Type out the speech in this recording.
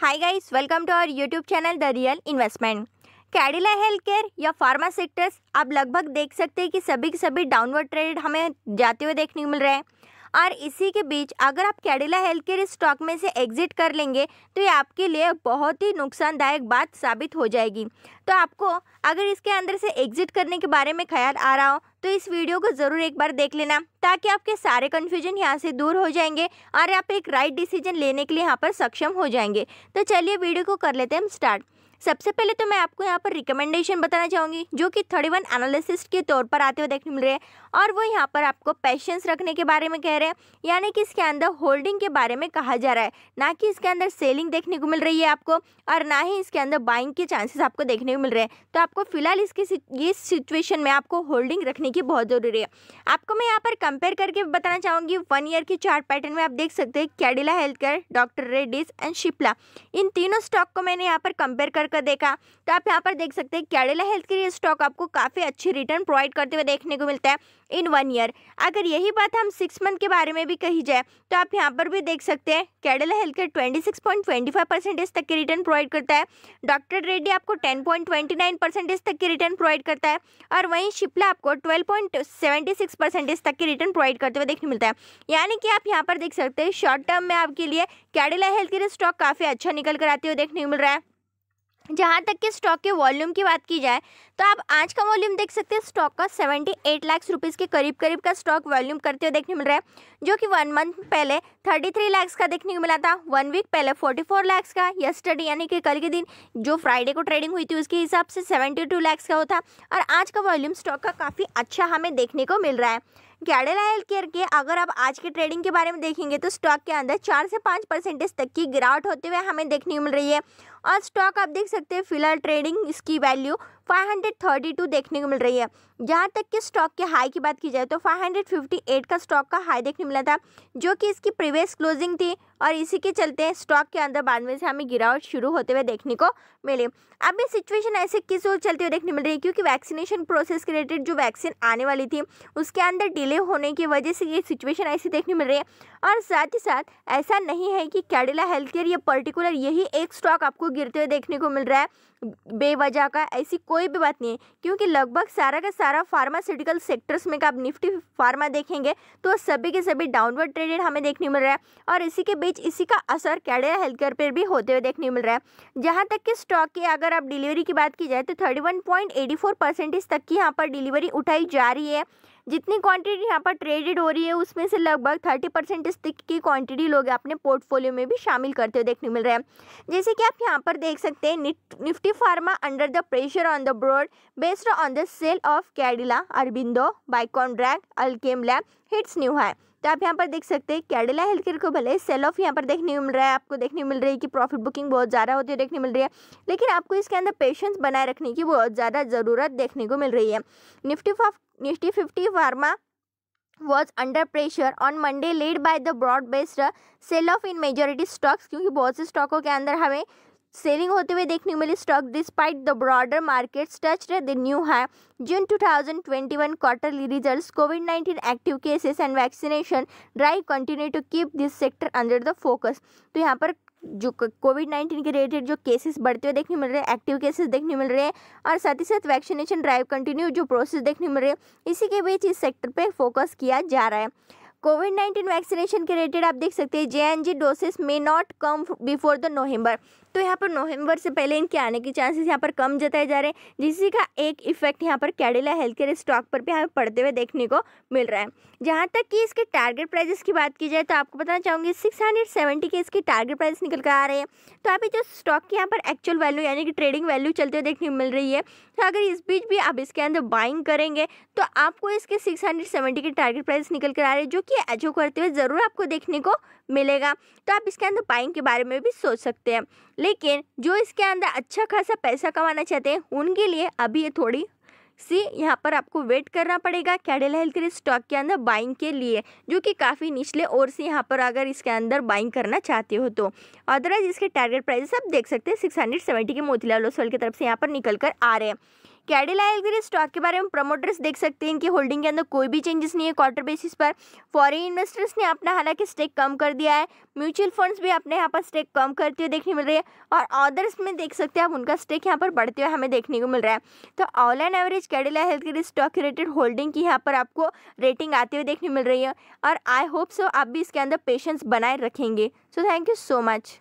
high guys welcome to our YouTube channel the real investment Cadila health care या pharma sectors आप लगभग देख सकते हैं कि सभी के सभी डाउनवर्ड ट्रेड हमें जाते हुए देखने को मिल रहे हैं और इसी के बीच अगर आप कैडिला हेल्थ केयर स्टॉक में से एग्जिट कर लेंगे तो ये आपके लिए बहुत ही नुकसानदायक बात साबित हो जाएगी तो आपको अगर इसके अंदर से एग्जिट करने के बारे में ख्याल आ रहा हो तो इस वीडियो को ज़रूर एक बार देख लेना ताकि आपके सारे कन्फ्यूजन यहाँ से दूर हो जाएंगे और आप एक राइट डिसीजन लेने के लिए यहाँ पर सक्षम हो जाएंगे तो चलिए वीडियो को कर लेते हैं हम स्टार्ट सबसे पहले तो मैं आपको यहाँ पर रिकमेंडेशन बताना चाहूँगी जो कि थर्टी वन एनालिसिस्ट के तौर पर आते हुए देखने मिल रहे हैं और वो यहाँ पर आपको पेशेंस रखने के बारे में कह रहे हैं यानी कि इसके अंदर होल्डिंग के बारे में कहा जा रहा है ना कि इसके अंदर सेलिंग देखने को मिल रही है आपको और ना ही इसके अंदर बाइंग के चांसेस आपको देखने को मिल रहे हैं तो आपको फिलहाल इसके ये सिचुएशन में आपको होल्डिंग रखने की बहुत ज़रूरी है आपको मैं यहाँ पर कंपेयर करके बताना चाहूँगी वन ईयर के चार्ट पैटर्न में आप देख सकते हैं Cadila health care doctor Reddy's and Cipla इन तीनों स्टॉक को मैंने यहाँ पर कंपेयर कर शेयर कर देखा तो आप यहाँ पर देख सकते हैं कैडेला हेल्थ केयर स्टॉक आपको काफ़ी अच्छी रिटर्न प्रोवाइड करते हुए देखने को मिलता है इन वन ईयर अगर यही बात हम सिक्स मंथ के बारे में भी कही जाए तो आप यहाँ पर भी देख सकते हैं कैडेला हेल्थ केयर ट्वेंटी तक के रिटर्न प्रोवाइड करता है डॉक्टर रेड्डी आपको ten point twenty nine percentage तक के रिटर्न प्रोवाइड करता है और वहीं शिपला आपको twelve point seventy six percentage तक के रिटर्न प्रोवाइड करते हुए देखने मिलता है यानी कि आप यहाँ पर देख सकते हैं शॉर्ट टर्म में आपके लिए कैडेला हेल्थ केयर स्टॉक काफ़ी अच्छा निकल कर आते हुए देखने को मिल रहा है जहाँ तक कि स्टॉक के वॉल्यूम की बात की जाए तो आप आज का वॉल्यूम देख सकते हैं स्टॉक का सेवेंटी एट लाख रुपीज़ के करीब करीब का स्टॉक वॉल्यूम करते हुए देखने मिल रहा है जो कि वन मंथ पहले थर्टी थ्री लैक्स का देखने को मिला था वन वीक पहले फोर्टी फोर लैक्स का यस्टरडे यानी कि कल के दिन जो फ्राइडे को ट्रेडिंग हुई थी उसके हिसाब से सेवेंटी टू का होता और आज का वॉल्यूम स्टॉक का काफ़ी अच्छा हमें देखने को मिल रहा है कैडल हेल्थ केयर के अगर आप आज के ट्रेडिंग के बारे में देखेंगे तो स्टॉक के अंदर चार से पाँच परसेंटेज तक की गिरावट होते हुए हमें देखने को मिल रही है और स्टॉक आप देख सकते हैं फिलहाल ट्रेडिंग इसकी वैल्यू 532 देखने को मिल रही है जहाँ तक कि स्टॉक के हाई की बात की जाए तो 558 का स्टॉक का हाई देखने मिला था जो कि इसकी प्रीवियस क्लोजिंग थी और इसी के चलते स्टॉक के अंदर बाद में से हमें गिरावट शुरू होते हुए देखने को मिली अब ये सिचुएशन ऐसे किस ओर चलते हुए देखने मिल रही है क्योंकि वैक्सीनेशन प्रोसेस के रिलेटेड जो वैक्सीन आने वाली थी उसके अंदर डिले होने की वजह से ये सिचुएशन ऐसी देखने मिल रही है और साथ ही साथ ऐसा नहीं है कि कैडिला हेल्थ केयर या पर्टिकुलर यही एक स्टॉक आपको गिरते हुए देखने को मिल रहा है बेवजह का ऐसी कोई भी बात नहीं है क्योंकि लगभग सारा का सारा फार्मास्यूटिकल सेक्टर्स में का आप निफ्टी फार्मा देखेंगे तो सभी के सभी डाउनवर्ड ट्रेडेड हमें देखने मिल रहा है और इसी के बीच इसी का असर कैडिया हेल्थ केयर पर भी होते हुए देखने मिल रहा है जहाँ तक कि स्टॉक की अगर आप डिलीवरी की बात की जाए तो thirty one point eighty four percentage तक की यहाँ पर डिलीवरी उठाई जा रही है जितनी क्वांटिटी यहाँ पर ट्रेडेड हो रही है उसमें से लगभग थर्टी परसेंट स्टिक की क्वांटिटी लोग अपने पोर्टफोलियो में भी शामिल करते हुए देखने मिल रहे हैं जैसे कि आप यहाँ पर देख सकते हैं Nifty pharma under the pressure on the broad based on the sell off Cadila Aurobindo बाइकॉन्ड्रैक अल्केम लैब हिट्स न्यू है तो आप यहाँ पर देख सकते हैं कैडिला हेल्थ केयर को भले सेल ऑफ यहाँ पर देखने मिल रहा है आपको देखने मिल रही है कि प्रॉफिट बुकिंग बहुत ज़्यादा होती है देखने मिल रही है लेकिन आपको इसके अंदर पेशेंस बनाए रखने की बहुत ज़्यादा ज़रूरत देखने को मिल रही है Nifty Nifty 50 Pharma was under pressure on Monday led by the broad based sell off in majority stocks क्योंकि बहुत से स्टॉकों के अंदर हमें सेलिंग होते हुए देखने को मिली stock despite the broader market touch the new high June 2021 quarterly results COVID 19 active cases and vaccination drive continue to keep this sector under the focus तो यहाँ पर जो कोविड नाइन्टीन के रिलेटेड जो केसेस बढ़ते हुए देखने मिल रहे हैं एक्टिव केसेस देखने मिल रहे हैं और साथ ही साथ वैक्सीनेशन ड्राइव कंटिन्यू जो प्रोसेस देखने मिल रहे हैं इसी के बीच इस सेक्टर पर फोकस किया जा रहा है कोविड नाइन्टीन वैक्सीनेशन के रिलेटेड आप देख सकते हैं J N G doses may not come before the November तो यहाँ पर नवंबर से पहले इनके आने के चांसेस यहाँ पर कम जताए जा रहे हैं जिसी का एक इफेक्ट यहाँ पर कैडिला हेल्थ केयर स्टॉक पर भी हमें पड़ते हुए देखने को मिल रहा है जहाँ तक कि इसके टारगेट प्राइजेस की बात की जाए तो आपको बताना चाहूँगी सिक्स हंड्रेड सेवेंटी के इसके टारगेट प्राइस निकल कर आ रहे हैं तो आप जो स्टॉक की यहाँ पर एक्चुअल वैल्यू यानी कि ट्रेडिंग वैल्यू चलते हुए देखने को मिल रही है तो अगर इस बीच भी आप इसके अंदर बाइंग करेंगे तो आपको इसके सिक्स हंड्रेड सेवेंटी के टारगेट प्राइस निकल कर आ रहे हैं जो कि अजो करते हुए ज़रूर आपको देखने को मिलेगा तो आप इसके अंदर बाइंग के बारे में भी सोच सकते हैं लेकिन जो इसके अंदर अच्छा खासा पैसा कमाना चाहते हैं उनके लिए अभी ये थोड़ी सी यहाँ पर आपको वेट करना पड़ेगा कैडल हेल्थ के स्टॉक के अंदर बाइंग के लिए जो कि काफ़ी निचले और से यहाँ पर अगर इसके अंदर बाइंग करना चाहते हो तो अदरवाइज इसके टारगेट प्राइस आप देख सकते हैं सिक्स हंड्रेड सेवेंटी के मोतीलाल ओसवाल की तरफ से यहाँ पर निकल कर आ रहे हैं कैडिला एलग्री स्टॉक के बारे में प्रमोटर्स देख सकते हैं इनकी होल्डिंग के अंदर कोई भी चेंजेस नहीं है क्वार्टर बेसिस पर फॉरेन इन्वेस्टर्स ने अपना हालांकि स्टेक कम कर दिया है म्यूचुअल फंड्स भी अपने यहाँ पर स्टेक कम करते हुए देखने मिल रही है और अदर्स में देख सकते हैं आप उनका स्टेक यहाँ पर बढ़ते हुए हमें देखने को मिल रहा है तो all and average Cadila health stock related holding की यहाँ पर आपको रेटिंग आते हुए देखने मिल रही है और आई होप सो आप भी इसके अंदर पेशेंस बनाए रखेंगे so thank you so much